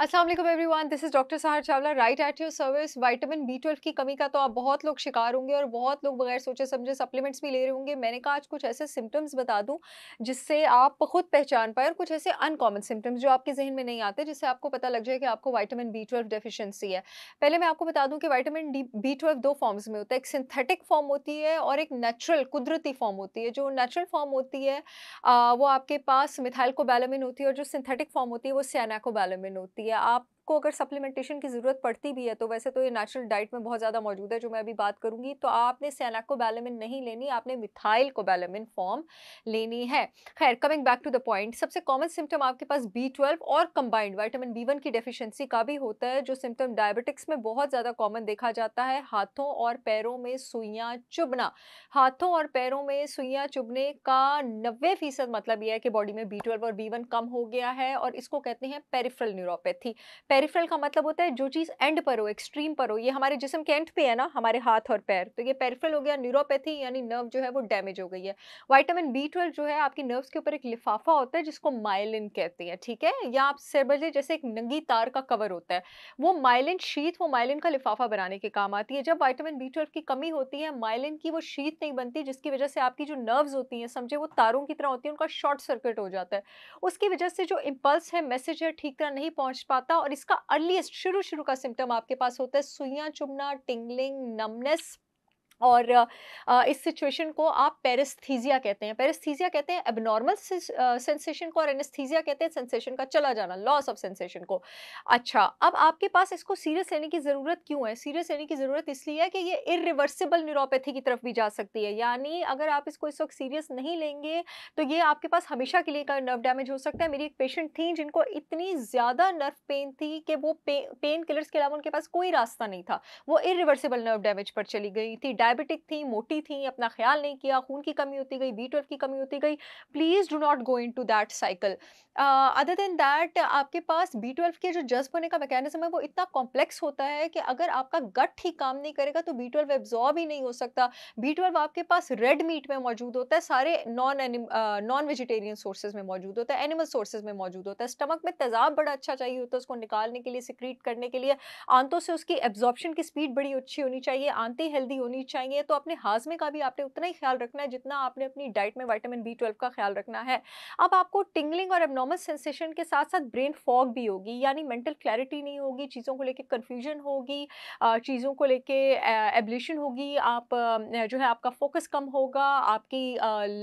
असलम वन this is doctor Sahar Chawla right at your service vitamin B twelve की कमी का तो आप बहुत लोग शिकार होंगे और बहुत लोग बगैर सोचे समझे सप्लीमेंट्स भी ले रहे होंगे मैंने कहा आज कुछ ऐसे सिम्टम्स बता दूं जिससे आप खुद पहचान पाए और कुछ ऐसे अनकॉमन सिम्टम्स जो आपके जहन में नहीं आते जिससे आपको पता लग जाए कि आपको वाइटामिन बी ट्वेल्व डेफिशेंसी है पहले मैं आपको बता दूँ कि वाइटामिन डी बी ट्वेल्व दो फॉर्म्स में होता है एक सिंथेटिक फॉर्म होती है और एक नेचुरल कुदरती फॉर्म होती है जो नेचुरल फॉर्म होती है वो आपके पास मिथाइल कोबैलमिन होती है और जो सिंथेटिक फॉर्म होती है वो सैनाकोबैलमिन होती है आप आपको अगर सप्लीमेंटेशन की ज़रूरत पड़ती भी है तो वैसे तो ये नेचुरल डाइट में बहुत ज़्यादा मौजूद है जो मैं अभी बात करूँगी तो आपने सैनाकोबैलमिन नहीं लेनी आपने मिथाइल कोबैलमिन फॉर्म लेनी है खैर coming back to the point सबसे कॉमन सिम्टम आपके पास बी और कम्बाइंड वाइटामिन बी की डेफिशेंसी का भी होता है जो सिम्टम डायबिटिक्स में बहुत ज़्यादा कॉमन देखा जाता है हाथों और पैरों में सुइयाँ चुभना हाथों और पैरों में सुइयाँ चुभने का नब्बे मतलब यह है कि बॉडी में बी और बी कम हो गया है और इसको कहते हैं पेरिफ्रल न्यूरोपैथी पेरिफेरल का मतलब होता है जो चीज़ एंड पर हो एक्सट्रीम पर हो ये हमारे जिसम के एंड पे है ना हमारे हाथ और पैर तो ये पेरिफेरल हो गया न्यूरोपैथी यानी नर्व जो है वो डैमेज हो गई है वाइटामिन बी ट्वेल्व जो है आपकी नर्व्स के ऊपर एक लिफाफा होता है जिसको माइलिन कहते हैं ठीक है या आप सेरबले जैसे एक नंगी तार का कवर होता है वो माइलिन शीत वो माइलिन का लिफाफा बनाने के काम आती है जब वाइटामिन बी ट्वेल्व की कमी होती है माइलिन की वो शीत नहीं बनती जिसकी वजह से आपकी जो नर्व्स होती हैं समझे वो तारों की तरह होती है उनका शॉर्ट सर्किट हो जाता है उसकी वजह से जो इम्पल्स है मैसेज है ठीक तरह नहीं पहुँच पाता और इस उसका अर्लीस्ट शुरू शुरू का सिम्टम आपके पास होता है सुइया चुभना टिंगलिंग नमनेस और इस सिचुएशन को आप पेरिस्थीजिया कहते हैं पेरिस्थीजिया कहते हैं एबनॉर्मल सेंसेशन को और एनेस्थीजिया कहते हैं सेंसेशन का चला जाना लॉस ऑफ सेंसेशन को अच्छा अब आपके पास इसको सीरियस लेने की ज़रूरत क्यों है सीरियस लेने की ज़रूरत इसलिए है कि ये इरिवर्सिबल न्यूरोपैथी की तरफ भी जा सकती है यानी अगर आप इसको इस वक्त सीरियस नहीं लेंगे तो ये आपके पास हमेशा के लिए का नर्व डैमेज हो सकता है मेरी एक पेशेंट थी जिनको इतनी ज़्यादा नर्व पेन थी कि वो पेन किलर्स के अलावा उनके पास कोई रास्ता नहीं था वो इरिवर्सिबल नर्व डैमेज पर चली गई थी डायबिटिक थी मोटी थी अपना ख्याल नहीं किया खून की कमी होती गई बी की कमी होती गई please do not go into that cycle other than that आपके पास बी ट्वेल्व के जो जज्ब होने का मैकेनिज्म है वो इतना कॉम्प्लेक्स होता है कि अगर आपका गट ठीक काम नहीं करेगा तो बी ट्वेल्व एब्जॉर्ब ही नहीं हो सकता बी ट्वेल्व आपके पास रेड मीट में मौजूद होता है सारे नॉन नॉन वेजिटेरियन सोर्सेज में मौजूद होता है एनिमल सोर्सेज में मौजूद होता है स्टमक में तेजाब बड़ा अच्छा चाहिए होता है उसको निकालने के लिए सिक्रीट करने के लिए आंतों से उसकी एब्जॉर्प्शन की स्पीड बड़ी अच्छी होनी चाहिए आंतें हेल्दी होनी चाहिए चाहिए तो अपने हाजमे का भी आपने उतना ही ख्याल रखना है जितना आपने अपनी डाइट में वाइटामिन बी ट्वेल्व का ख्याल रखना है अब आपको टिंगलिंग और एबनॉर्मल सेंसेशन के साथ साथ ब्रेन फॉग भी होगी यानी मेंटल क्लैरिटी नहीं होगी चीज़ों को लेकर कन्फ्यूजन होगी चीज़ों को लेकर एबलेशन होगी आप जो है आपका फोकस कम होगा आपकी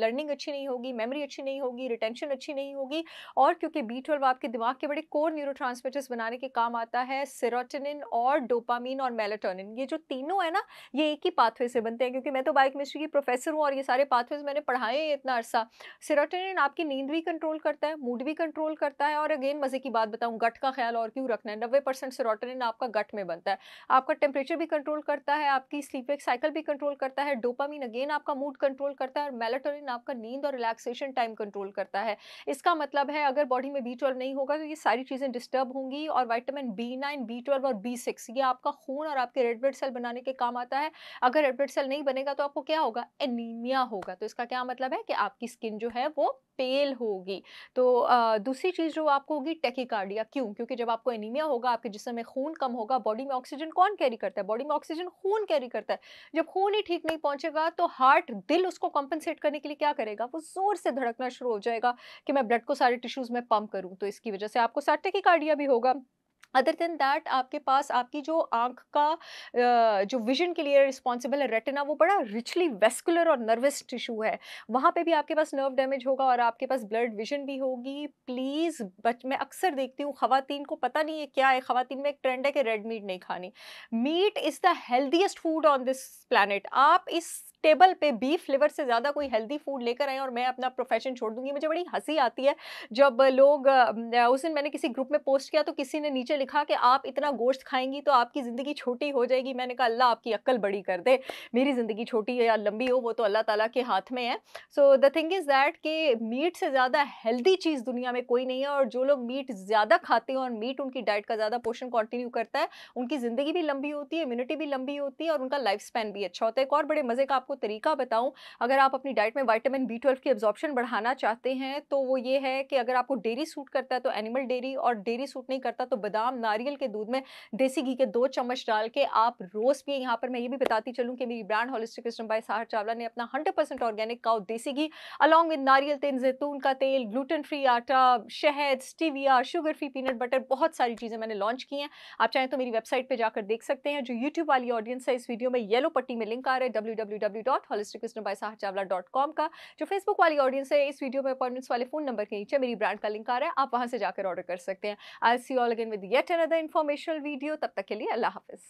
लर्निंग अच्छी नहीं होगी मेमोरी अच्छी नहीं होगी रिटेंशन अच्छी नहीं होगी और क्योंकि बी ट्वेल्व आपके दिमाग के बड़े कोर न्यूरो बनाने के काम आता है सेरोटनिन और डोपामीन और मेलाटोनिन ये जो तीनों है ना ये एक ही पाथवे पाथवे से बनते हैं क्योंकि मैं तो बायोकेमिस्ट्री की प्रोफेसर हूँ और ये सारे पाथवेज मैंने पढ़ाए हैं इतना अरसा सिराटोनिन आपकी नींद भी कंट्रोल करता है मूड भी कंट्रोल करता है और अगेन मज़े की बात बताऊँ गट का ख्याल और क्यों रखना है नब्बे परसेंट सिराटोनिन आपका गट में बनता है आपका टेम्परेचर भी कंट्रोल करता है आपकी स्लीपवेक साइकिल भी कंट्रोल करता है डोपामिन अगेन आपका मूड कंट्रोल करता है और मेलाटोनिन आपका नींद और रिलैक्सेशन टाइम कंट्रोल करता है इसका मतलब है अगर बॉडी में बी नहीं होगा तो ये सारी चीज़ें डिस्टर्ब होंगी और वाइटामिन बी नाइन बी और बी ये आपका खून और आपके रेड ब्लड सेल बनाने के काम आता है अगर रेड ब्लड सेल नहीं बनेगा तो आपको क्या होगा एनीमिया होगा तो इसका क्या मतलब है कि आपकी स्किन जो है वो पेल होगी तो दूसरी चीज़ जो आपको होगी टेकिकार्डिया क्यों क्योंकि जब आपको एनीमिया होगा आपके जिसम में खून कम होगा बॉडी में ऑक्सीजन कौन कैरी करता है बॉडी में ऑक्सीजन खून कैरी करता है जब खून ही ठीक नहीं पहुंचेगा तो हार्ट दिल उसको कॉम्पनसेट करने के लिए क्या करेगा वो ज़ोर से धड़कना शुरू हो जाएगा कि मैं ब्लड को सारे टिश्यूज़ में पम्प करूँ तो इसकी वजह से आपको साथ टेकिकार्डिया भी होगा अदर देन दैट आपके पास आपकी जो आंख का जो विजन के लिए रिस्पॉन्सिबल है रेटिना वो बड़ा रिचली वेस्कुलर और नर्वस टिश्यू है वहाँ पे भी आपके पास नर्व डैमेज होगा और आपके पास ब्लड विजन भी होगी प्लीज़ बच मैं अक्सर देखती हूँ खातन को पता नहीं है क्या है खातन में एक ट्रेंड है कि रेड मीट नहीं खानी meat is the healthiest food on this planet आप इस टेबल पे बीफ फ्लेवर से ज़्यादा कोई हेल्दी फूड लेकर आए और मैं अपना प्रोफेशन छोड़ दूंगी मुझे बड़ी हंसी आती है जब लोग उस दिन मैंने किसी ग्रुप में पोस्ट किया तो किसी ने नीचे लिखा कि आप इतना गोश्त खाएंगी तो आपकी ज़िंदगी छोटी हो जाएगी मैंने कहा अल्लाह आपकी अक्ल बड़ी कर दे मेरी ज़िंदगी छोटी या लंबी हो वो तो अल्लाह ताला के हाथ में है so the thing is that कि मीट से ज़्यादा हेल्दी चीज़ दुनिया में कोई नहीं है और जो लोग मीट ज़्यादा खाते हैं और मीट उनकी डाइट का ज़्यादा पोर्शन कंटिन्यू करता है उनकी ज़िंदगी भी लंबी होती है इम्यूनिटी भी लंबी होती है और उनका लाइफ स्पैन भी अच्छा होता है एक और बड़े मज़े का आपको तरीका बताऊँ अगर आप अपनी डाइट में वाइटामिन बी की एब्जॉर्प्शन बढ़ाना चाहते हैं तो वो ये है कि अगर आपको डेयरी सूट करता है तो एनिमल डेयरी और डेयरी सूट नहीं करता तो बदाम ग्राम नारियल के दूध में देसी घी के दो चम्मच डाल के आप रोज पिए यहाँ पर मैं ये भी बताती चलूँ कि मेरी brand holistic system by Sahar Chawla ने अपना हंड्रेड ऑर्गेनिक काउ देसी घी अलॉन्ग विद नारियल तेल जैतून का तेल ग्लूटन फ्री आटा शहद stevia sugar free peanut butter बहुत सारी चीज़ें मैंने लॉन्च की हैं आप चाहें तो मेरी वेबसाइट पर जाकर देख सकते हैं जो यूट्यूब वाली ऑडियंस है इस वीडियो में येलो पट्टी में लिंक आ रहा है डब्ल्यू का जो फेसबुक वाली ऑडियंस है इस वीडियो में अपॉइंटमेंट्स वाले फोन नंबर के नीचे मेरी ब्रांड का लिंक आ रहा है आप वहाँ से जाकर ऑर्डर कर सकते हैं I see all again with yet another informational video. Tab tak ke liye, Allah Hafiz.